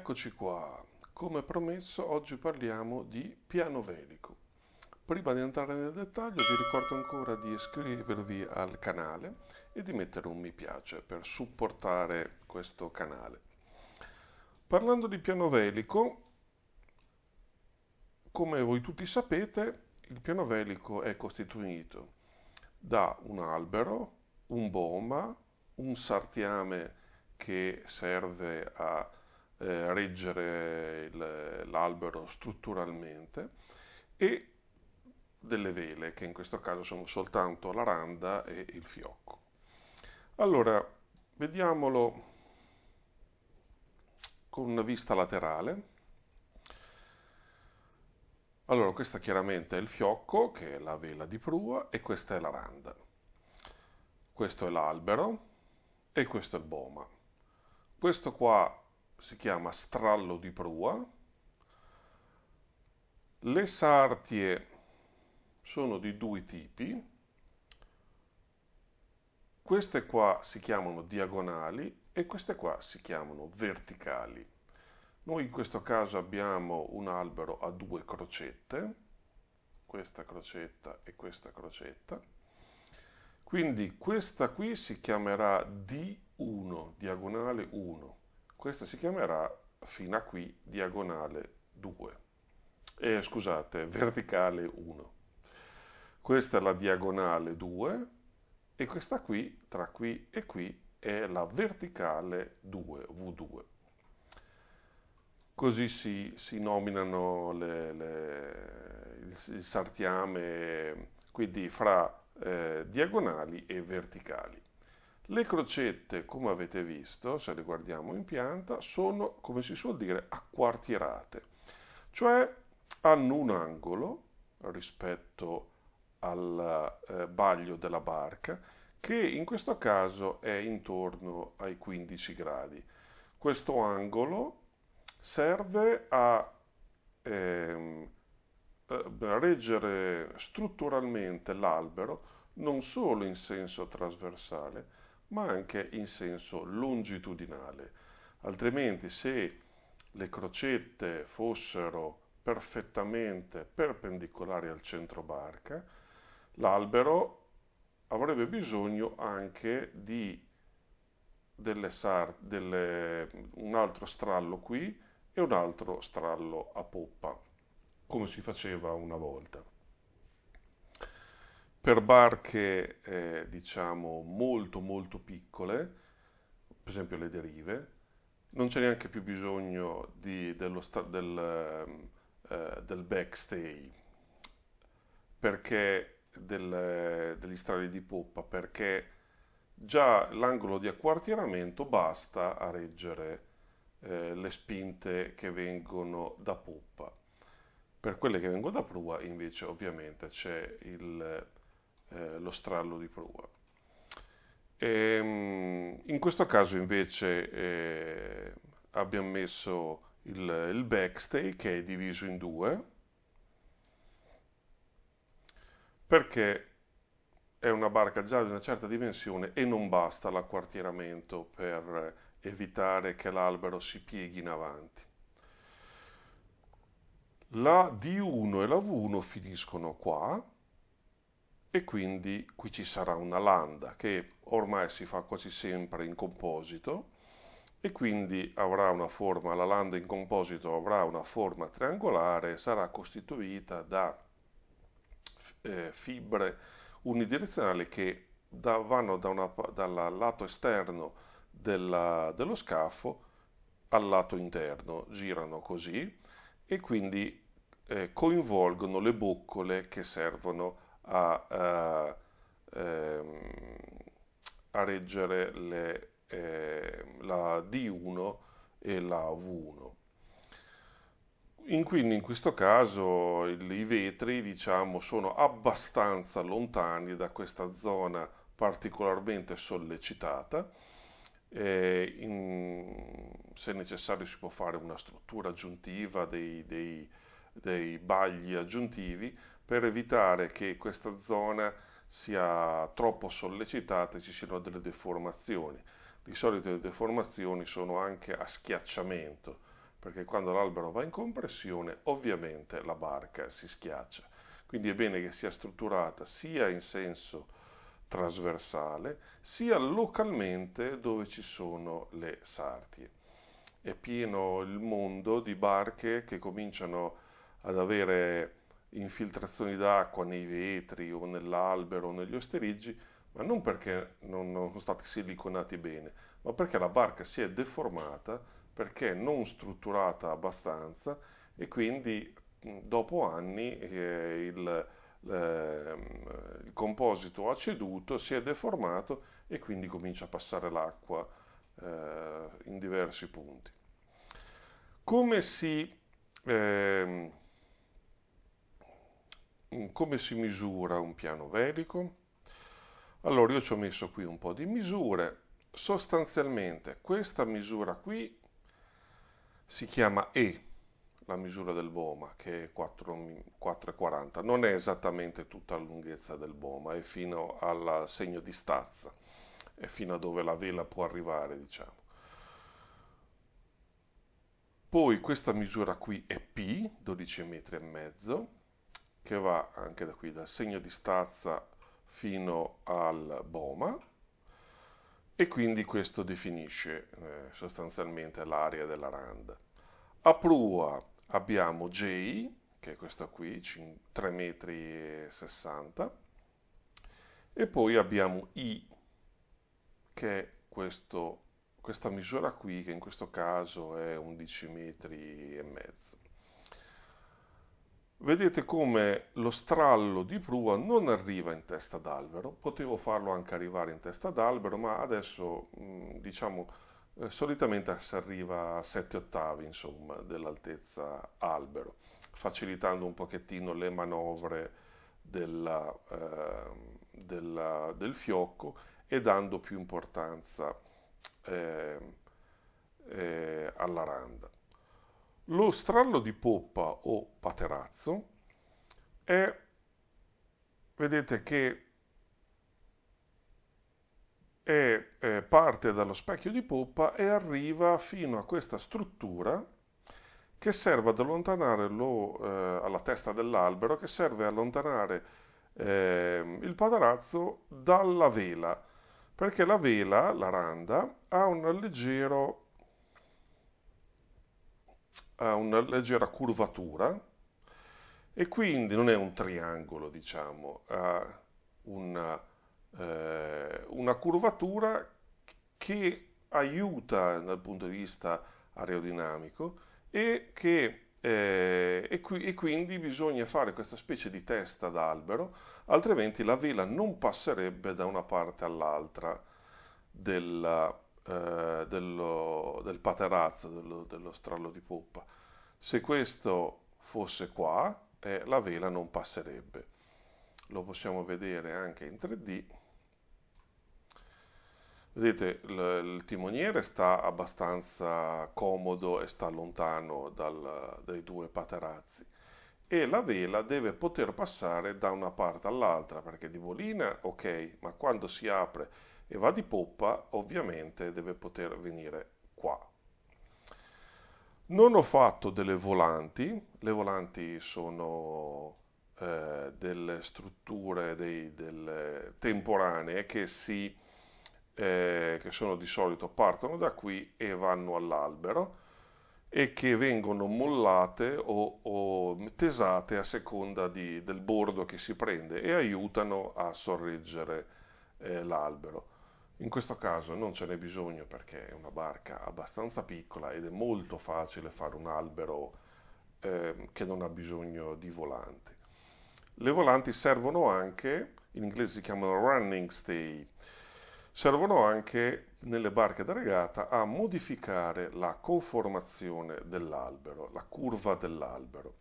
Eccoci qua, come promesso oggi parliamo di piano velico. Prima di entrare nel dettaglio vi ricordo ancora di iscrivervi al canale e di mettere un mi piace per supportare questo canale. Parlando di piano velico, come voi tutti sapete, il piano velico è costituito da un albero, un boma, un sartiame che serve a eh, reggere l'albero strutturalmente e delle vele che in questo caso sono soltanto la randa e il fiocco. Allora, vediamolo con una vista laterale. Allora, questa chiaramente è il fiocco, che è la vela di prua, e questa è la randa. Questo è l'albero e questo è il boma. Questo qua si chiama Strallo di Prua. Le sartie sono di due tipi. Queste qua si chiamano diagonali e queste qua si chiamano verticali. Noi in questo caso abbiamo un albero a due crocette, questa crocetta e questa crocetta. Quindi questa qui si chiamerà D1, diagonale 1 questa si chiamerà fino a qui diagonale 2. Eh, scusate, verticale 1. Questa è la diagonale 2 e questa qui, tra qui e qui, è la verticale 2, V2. Così si, si nominano le, le, il sartiame, quindi fra eh, diagonali e verticali. Le crocette, come avete visto, se le guardiamo in pianta, sono, come si suol dire, acquartierate, cioè hanno un angolo rispetto al eh, baglio della barca che in questo caso è intorno ai 15 gradi. Questo angolo serve a ehm, eh, reggere strutturalmente l'albero non solo in senso trasversale, ma anche in senso longitudinale. Altrimenti se le crocette fossero perfettamente perpendicolari al centro barca, l'albero avrebbe bisogno anche di delle sar- delle, un altro strallo qui e un altro strallo a poppa, come si faceva una volta per barche eh, diciamo molto molto piccole, per esempio le derive, non c'è neanche più bisogno di, sta, del, eh, del, backstay perché del, degli strali di poppa perché già l'angolo di acquartieramento basta a reggere eh, le spinte che vengono da poppa. Per quelle che vengono da prua invece ovviamente c'è il eh, lo strallo di prua. E, ehm, in questo caso invece eh, abbiamo messo il, il backstay che è diviso in due perché è una barca già di una certa dimensione e non basta l'acquartieramento per evitare che l'albero si pieghi in avanti. La D1 e la V1 finiscono qua e quindi qui ci sarà una lambda che ormai si fa quasi sempre in composito e quindi avrà una forma, la lambda in composito avrà una forma triangolare, sarà costituita da eh, fibre unidirezionali che da, vanno da una, dal lato esterno della, dello scafo al lato interno, girano così e quindi eh, coinvolgono le boccole che servono a, eh, ehm, a reggere le, eh, la D1 e la V1. In, quindi in questo caso il, i vetri diciamo, sono abbastanza lontani da questa zona particolarmente sollecitata. In, se necessario si può fare una struttura aggiuntiva dei, dei dei bagli aggiuntivi per evitare che questa zona sia troppo sollecitata e ci siano delle deformazioni. Di solito le deformazioni sono anche a schiacciamento, perché quando l'albero va in compressione ovviamente la barca si schiaccia. Quindi è bene che sia strutturata sia in senso trasversale sia localmente dove ci sono le sartie. È pieno il mondo di barche che cominciano a ad avere infiltrazioni d'acqua nei vetri o nell'albero o negli osteriggi, ma non perché non, sono stati siliconati bene, ma perché la barca si è deformata, perché non strutturata abbastanza e quindi dopo anni eh, il, eh, il composito ha ceduto, si è deformato e quindi comincia a passare l'acqua eh, in diversi punti. Come si eh, Mm, come si misura un piano velico? Allora io ci ho messo qui un po' di misure, sostanzialmente questa misura qui si chiama E, la misura del boma, che è 4,40, non è esattamente tutta la lunghezza del boma, è fino al segno di stazza, è fino a dove la vela può arrivare, diciamo. Poi questa misura qui è P, 12 metri e mezzo, che va anche da qui dal segno di stazza fino al boma e quindi questo definisce eh, sostanzialmente l'area della rand. A prua abbiamo J, che è questa qui, 3,60 m, e poi abbiamo I, che è questo, questa misura qui, che in questo caso è 11,5 m. Vedete come lo strallo di prua non arriva in testa d'albero, potevo farlo anche arrivare in testa d'albero, ma adesso mm, diciamo eh, solitamente si arriva a 7 ottavi insomma, dell'altezza albero, facilitando un pochettino le manovre della, eh, della, del fiocco e dando più importanza eh, eh, alla randa. Lo strallo di poppa o paterazzo è, vedete che è, è parte dallo specchio di poppa e arriva fino a questa struttura che serve ad allontanare lo, eh, alla testa dell'albero, che serve ad allontanare eh, il paterazzo dalla vela, perché la vela, la randa, ha un leggero ha una leggera curvatura e quindi non è un triangolo, diciamo, ha una, eh, una curvatura che aiuta dal punto di vista aerodinamico e, che, eh, e, qui, e quindi bisogna fare questa specie di testa d'albero, altrimenti la vela non passerebbe da una parte all'altra della, eh, dello, del paterazzo, dello, dello, strallo di poppa. Se questo fosse qua, eh, la vela non passerebbe. Lo possiamo vedere anche in 3D. Vedete, il, il timoniere sta abbastanza comodo e sta lontano dal, dai due paterazzi e la vela deve poter passare da una parte all'altra perché di bolina ok ma quando si apre e va di poppa, ovviamente deve poter venire qua. Non ho fatto delle volanti, le volanti sono eh, delle strutture dei, delle temporanee che, si, eh, che sono di solito partono da qui e vanno all'albero e che vengono mollate o, o tesate a seconda di, del bordo che si prende e aiutano a sorreggere eh, l'albero. In questo caso non ce n'è bisogno perché è una barca abbastanza piccola ed è molto facile fare un albero eh, che non ha bisogno di volanti. Le volanti servono anche, in inglese si chiamano running stay, servono anche nelle barche da regata a modificare la conformazione dell'albero, la curva dell'albero.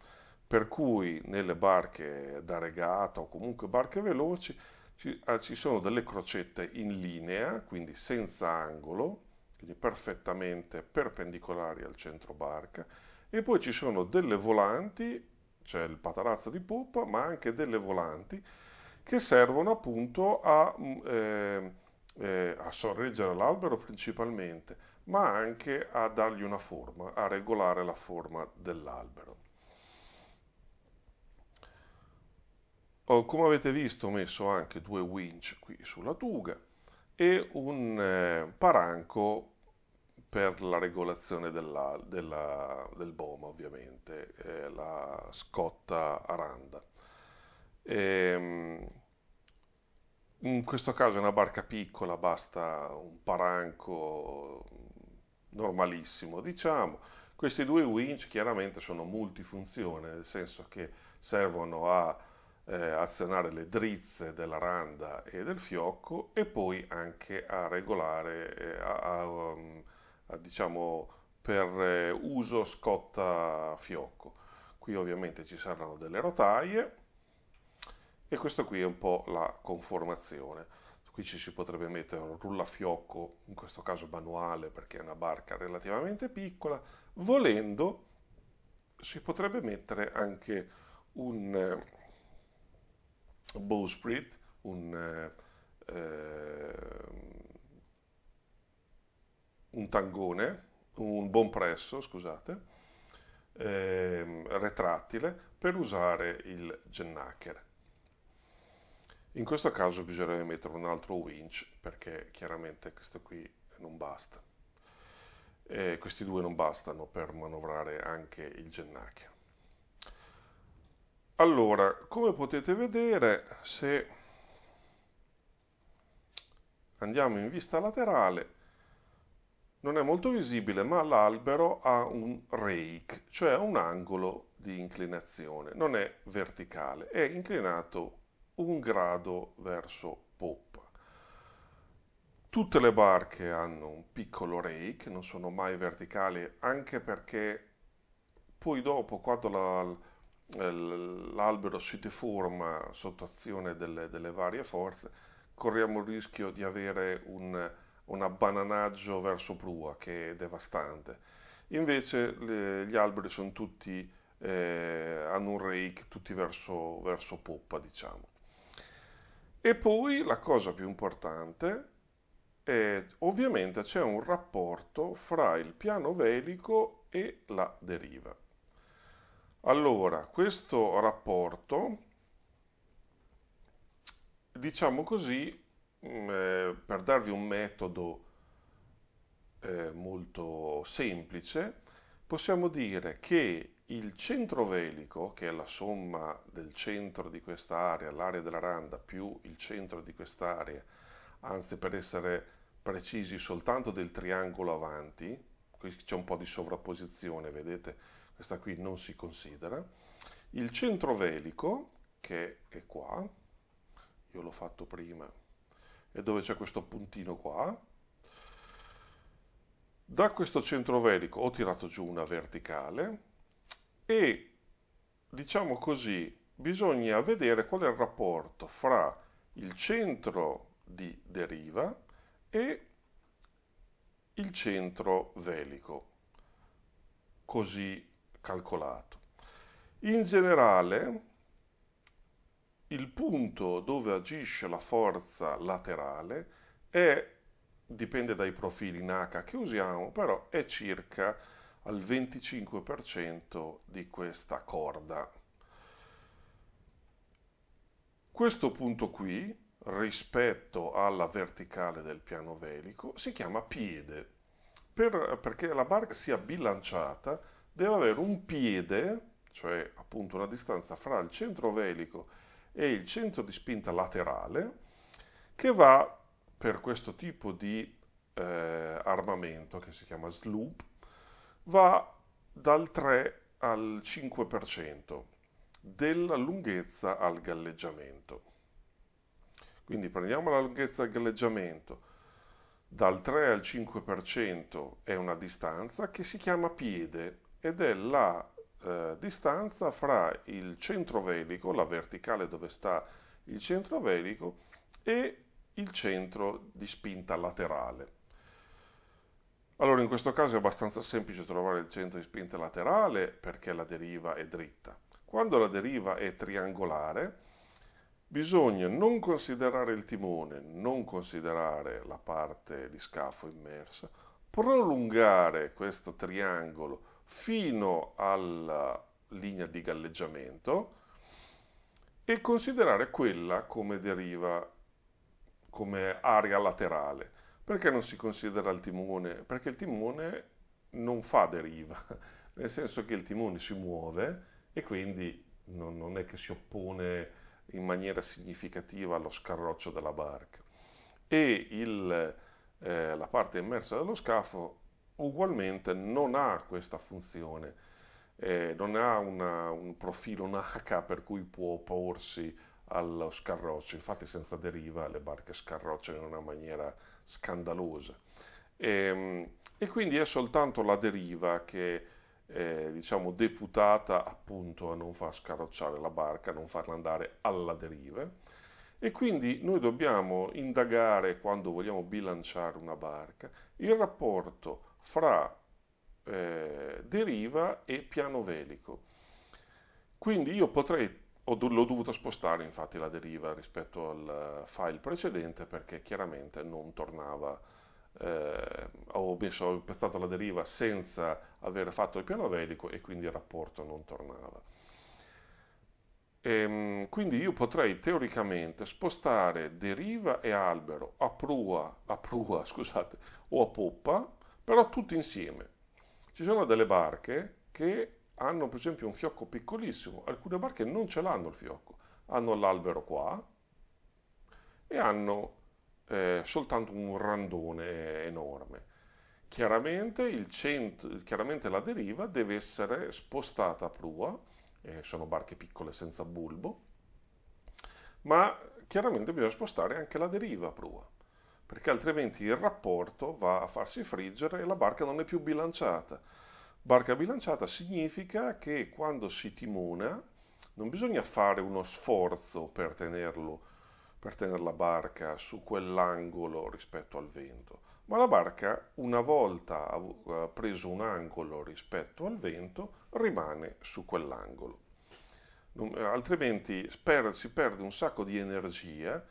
Per cui nelle barche da regata o comunque barche veloci ci, eh, ci sono delle crocette in linea, quindi senza angolo, quindi perfettamente perpendicolari al centro barca, e poi ci sono delle volanti, c'è cioè il patarazzo di poppa, ma anche delle volanti che servono appunto a, mm, eh, eh, a sorreggere l'albero principalmente, ma anche a dargli una forma, a regolare la forma dell'albero. Oh, come avete visto ho messo anche due winch qui sulla tuga e un eh, paranco per la regolazione della, della, del boma ovviamente, eh, la scotta aranda. E, ehm, in questo caso è una barca piccola, basta un paranco normalissimo diciamo. Questi due winch chiaramente sono multifunzione, nel senso che servono a eh, azionare le drizze della randa e del fiocco e poi anche a regolare, eh, a, a, um, a, diciamo, per eh, uso scotta fiocco. Qui ovviamente ci saranno delle rotaie e questo qui è un po' la conformazione. Qui ci si potrebbe mettere un rullafiocco, in questo caso manuale perché è una barca relativamente piccola. Volendo si potrebbe mettere anche un eh, Bowsprit, un, eh, eh, un tangone, un buon presso, scusate, eh, retrattile per usare il gennaker. In questo caso bisognerebbe mettere un altro winch perché chiaramente questo qui non basta. Eh, questi due non bastano per manovrare anche il gennaker. Allora, come potete vedere, se andiamo in vista laterale, non è molto visibile, ma l'albero ha un rake, cioè un angolo di inclinazione, non è verticale, è inclinato un grado verso poppa. Tutte le barche hanno un piccolo rake, non sono mai verticali, anche perché poi dopo, quando la, l'albero si deforma sotto azione delle, delle varie forze, corriamo il rischio di avere un, un abbananaggio verso prua che è devastante. Invece le, gli alberi sono tutti, eh, hanno un rake tutti verso, verso poppa, diciamo. E poi la cosa più importante è ovviamente c'è un rapporto fra il piano velico e la deriva. Allora, questo rapporto, diciamo così, mm, eh, per darvi un metodo eh, molto semplice, possiamo dire che il centro velico, che è la somma del centro di quest'area, l'area della randa, più il centro di quest'area, anzi per essere precisi soltanto del triangolo avanti, qui c'è un po' di sovrapposizione, vedete, questa qui non si considera. Il centro velico, che è qua, io l'ho fatto prima, è dove c'è questo puntino qua, da questo centro velico ho tirato giù una verticale e, diciamo così, bisogna vedere qual è il rapporto fra il centro di deriva e il centro velico, così calcolato. In generale, il punto dove agisce la forza laterale è, dipende dai profili in H che usiamo, però è circa al 25% di questa corda. Questo punto qui rispetto alla verticale del piano velico si chiama piede, per, perché la barca sia bilanciata deve avere un piede, cioè appunto una distanza fra il centro velico e il centro di spinta laterale, che va per questo tipo di eh, armamento che si chiama sloop, va dal 3 al 5% della lunghezza al galleggiamento. Quindi prendiamo la lunghezza del galleggiamento, dal 3 al 5% è una distanza che si chiama piede ed è la eh, distanza fra il centro velico, la verticale dove sta il centro velico, e il centro di spinta laterale. Allora in questo caso è abbastanza semplice trovare il centro di spinta laterale perché la deriva è dritta. Quando la deriva è triangolare, Bisogna non considerare il timone, non considerare la parte di scafo immersa, prolungare questo triangolo fino alla linea di galleggiamento e considerare quella come deriva, come area laterale. Perché non si considera il timone? Perché il timone non fa deriva, nel senso che il timone si muove e quindi non, non è che si oppone in maniera significativa lo scarroccio della barca e il, eh, la parte immersa dello scafo ugualmente non ha questa funzione, eh, non ha una, un profilo, un H per cui può opporsi allo scarroccio, infatti senza deriva le barche scarrocciano in una maniera scandalosa. E, ehm, e quindi è soltanto la deriva che eh, diciamo deputata appunto a non far scarrocciare la barca, a non farla andare alla deriva. E quindi noi dobbiamo indagare, quando vogliamo bilanciare una barca, il rapporto fra eh, deriva e piano velico. Quindi io potrei, l'ho dovuta spostare infatti la deriva rispetto al eh, file precedente perché chiaramente non tornava eh, ho messo ho impezzato la deriva senza aver fatto il piano velico e quindi il rapporto non tornava. E, ehm, quindi io potrei teoricamente spostare deriva e albero a prua, a prua scusate, o a poppa, però tutti insieme. Ci sono delle barche che hanno per esempio un fiocco piccolissimo, alcune barche non ce l'hanno il fiocco, hanno l'albero qua e hanno eh, soltanto un randone enorme. Chiaramente, cent- chiaramente, la deriva deve essere spostata a prua, eh, sono barche piccole senza bulbo, ma chiaramente bisogna spostare anche la deriva a prua, perché altrimenti il rapporto va a farsi friggere e la barca non è più bilanciata. Barca bilanciata significa che quando si timona non bisogna fare uno sforzo per tenerlo per tenere la barca su quell'angolo rispetto al vento. Ma la barca, una volta eh, preso un angolo rispetto al vento, rimane su quell'angolo. Eh, altrimenti si perde un sacco di energia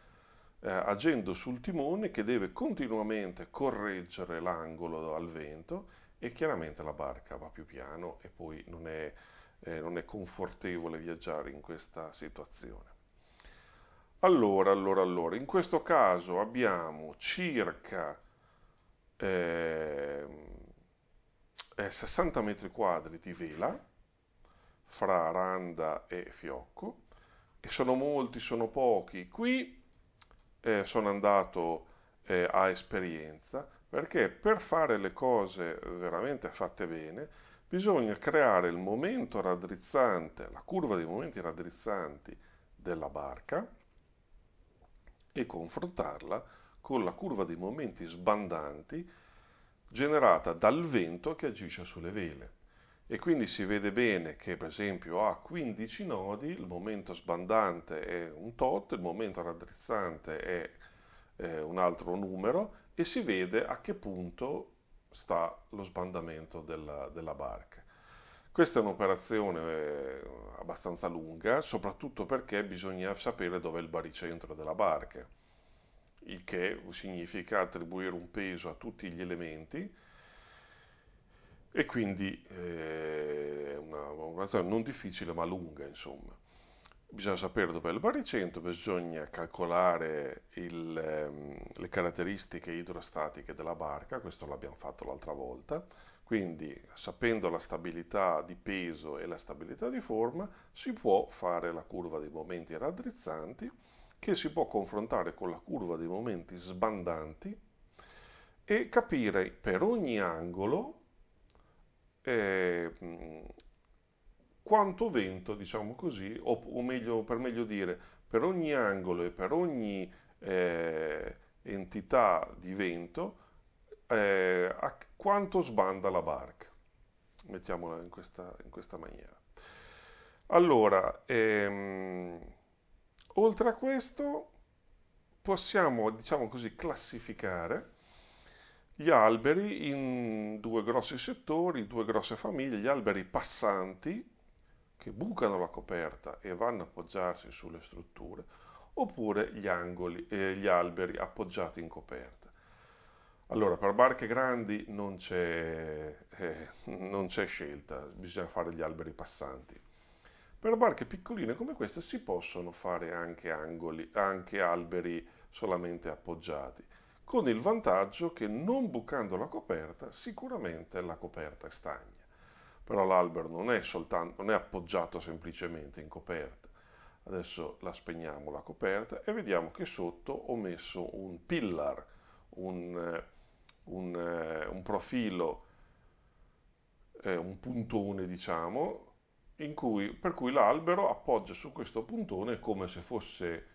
eh, agendo sul timone che deve continuamente correggere l'angolo al vento e chiaramente la barca va più piano e poi non è, eh, non è confortevole viaggiare in questa situazione. Allora, allora, allora, in questo caso abbiamo circa ehm, eh, 60 metri quadri di vela fra randa e fiocco e sono molti, sono pochi. Qui eh, sono andato eh, a esperienza perché per fare le cose veramente fatte bene bisogna creare il momento raddrizzante, la curva dei momenti raddrizzanti della barca e confrontarla con la curva dei momenti sbandanti generata dal vento che agisce sulle vele. E quindi si vede bene che, per esempio, a 15 nodi il momento sbandante è un tot, il momento raddrizzante è eh, un altro numero e si vede a che punto sta lo sbandamento della, della barca. Questa è un'operazione eh, abbastanza lunga, soprattutto perché bisogna sapere dov'è il baricentro della barca, il che significa attribuire un peso a tutti gli elementi e quindi eh, è una non difficile ma lunga, insomma. Bisogna sapere dov'è il baricentro, bisogna calcolare il, ehm, le caratteristiche idrostatiche della barca, questo l'abbiamo fatto l'altra volta, quindi, sapendo la stabilità di peso e la stabilità di forma, si può fare la curva dei momenti raddrizzanti, che si può confrontare con la curva dei momenti sbandanti e capire per ogni angolo eh, quanto vento, diciamo così, o, o, meglio, per meglio dire, per ogni angolo e per ogni eh, entità di vento, eh, a quanto sbanda la barca. Mettiamola in questa, in questa maniera. Allora, ehm, oltre a questo, possiamo, diciamo così, classificare gli alberi in due grossi settori, due grosse famiglie, gli alberi passanti che bucano la coperta e vanno a appoggiarsi sulle strutture, oppure gli, angoli, eh, gli alberi appoggiati in coperta. Allora, per barche grandi non c'è, eh, non c'è scelta, bisogna fare gli alberi passanti. Per barche piccoline come queste si possono fare anche, angoli, anche alberi solamente appoggiati, con il vantaggio che non bucando la coperta, sicuramente la coperta è stagna. Però l'albero non è, soltanto, non è appoggiato semplicemente in coperta. Adesso la spegniamo la coperta e vediamo che sotto ho messo un pillar, un eh, un, eh, un profilo, eh, un puntone diciamo, cui, per cui l'albero appoggia su questo puntone come se fosse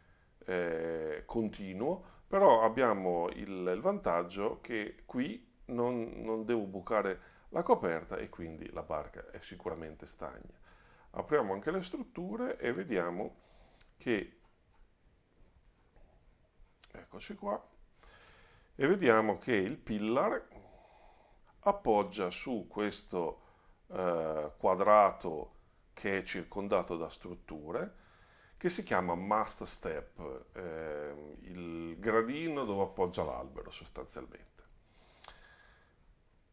eh, continuo, però abbiamo il, il vantaggio che qui non, non, devo bucare la coperta e quindi la barca è sicuramente stagna. Apriamo anche le strutture e vediamo che, eccoci qua, e vediamo che il pillar appoggia su questo eh, quadrato che è circondato da strutture che si chiama must step, eh, il gradino dove appoggia l'albero sostanzialmente.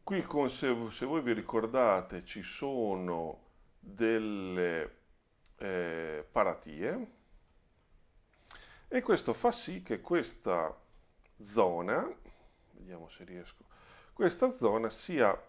Qui, con, se, se, voi vi ricordate, ci sono delle eh, paratie e questo fa sì che questa zona, vediamo se riesco, questa zona sia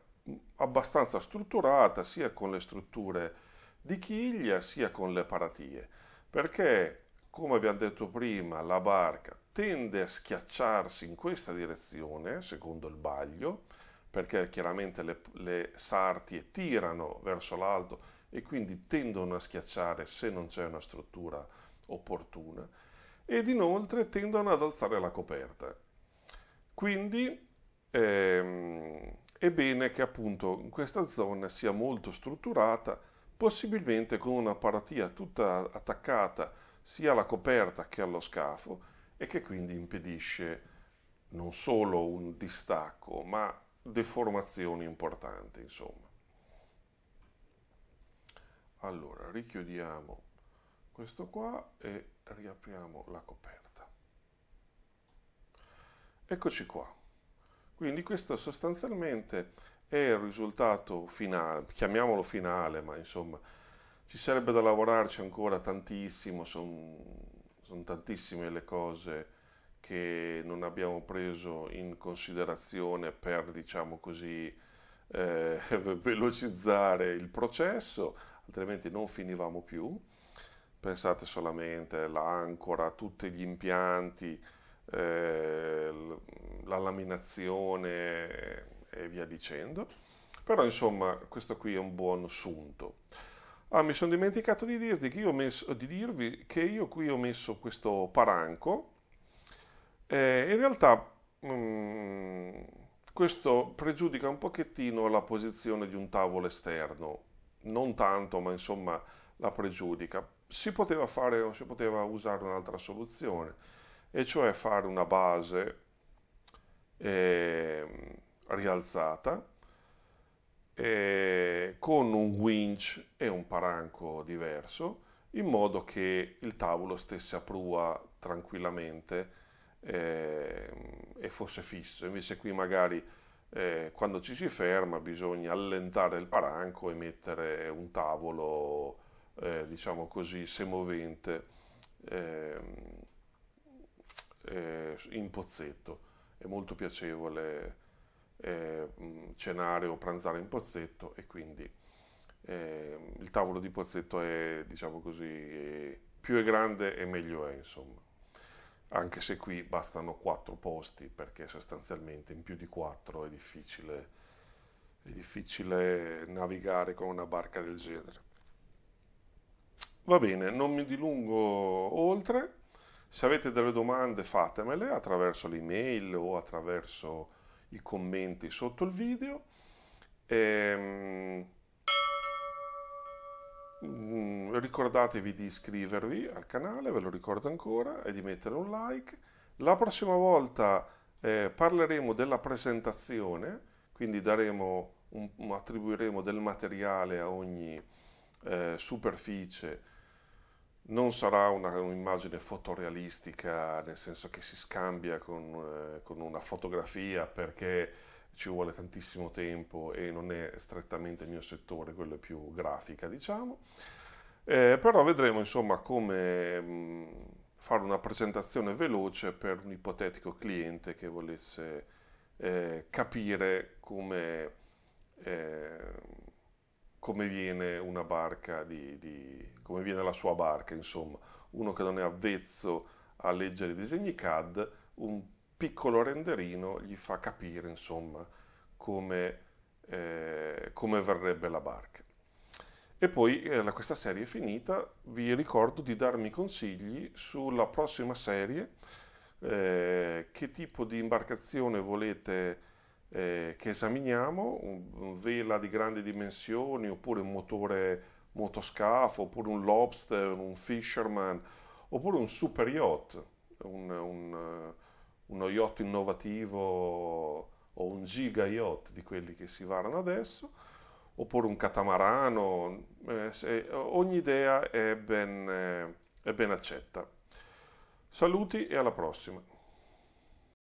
abbastanza strutturata sia con le strutture di chiglia sia con le paratie, perché come abbiamo detto prima la barca tende a schiacciarsi in questa direzione, secondo il baglio, perché chiaramente le, le sartie tirano verso l'alto e quindi tendono a schiacciare se non c'è una struttura opportuna ed inoltre tendono ad alzare la coperta quindi ehm, è bene che appunto in questa zona sia molto strutturata, possibilmente con una paratia tutta attaccata sia alla coperta che allo scafo e che quindi impedisce non solo un distacco, ma deformazioni importanti, insomma. Allora, richiudiamo questo qua e riapriamo la coperta. Eccoci qua. Quindi questo sostanzialmente è il risultato finale, chiamiamolo finale, ma insomma ci sarebbe da lavorarci ancora tantissimo, sono son tantissime le cose che non abbiamo preso in considerazione per, diciamo così, eh, velocizzare il processo, altrimenti non finivamo più. Pensate solamente all'ancora, a tutti gli impianti, eh, la laminazione e via dicendo. Però insomma questo qui è un buon assunto. Ah, mi sono dimenticato di, dirvi che io, messo, di dirvi che io qui ho messo questo paranco. Eh, in realtà mh, mm, questo pregiudica un pochettino la posizione di un tavolo esterno. Non tanto, ma insomma la pregiudica. Si poteva, fare, si poteva usare un'altra soluzione e cioè fare una base eh, rialzata eh, con un winch e un paranco diverso in modo che il tavolo stesse a prua tranquillamente eh, e fosse fisso. Invece qui magari eh, quando ci si ferma bisogna allentare il paranco e mettere un tavolo, eh, diciamo così, semovente ehm, eh, in pozzetto. È molto piacevole eh, cenare o pranzare in pozzetto e quindi eh, il tavolo di pozzetto è, diciamo così, più è grande e meglio è, insomma. Anche se qui bastano quattro posti perché sostanzialmente in più di quattro è difficile, è difficile navigare con una barca del genere. Va bene, non mi dilungo oltre, se avete delle domande fatemele attraverso l'email o attraverso i commenti sotto il video. E, ehm, mm, ricordatevi di iscrivervi al canale, ve lo ricordo ancora, e di mettere un like. La prossima volta eh, parleremo della presentazione, quindi daremo un, attribuiremo del materiale a ogni eh, superficie non sarà una, un'immagine fotorealistica, nel senso che si scambia con, eh, con, una fotografia perché ci vuole tantissimo tempo e non è strettamente il mio settore, quello è più grafica, diciamo. Eh, però vedremo insomma come mh, fare una presentazione veloce per un ipotetico cliente che volesse eh, capire come, eh, come viene una barca di, di come viene la sua barca, insomma, uno che non è avvezzo a leggere i disegni CAD, un piccolo renderino gli fa capire, insomma, come, eh, come verrebbe la barca. E poi eh, questa serie è finita, vi ricordo di darmi consigli sulla prossima serie, eh, che tipo di imbarcazione volete eh, che esaminiamo, vela di grandi dimensioni oppure un motore motoscafo, oppure un lobster, un fisherman, oppure un super yacht, un, un, uno yacht innovativo o un giga yacht di quelli che si varano adesso, oppure un catamarano, eh, ogni idea è ben, eh, è ben accetta. Saluti e alla prossima.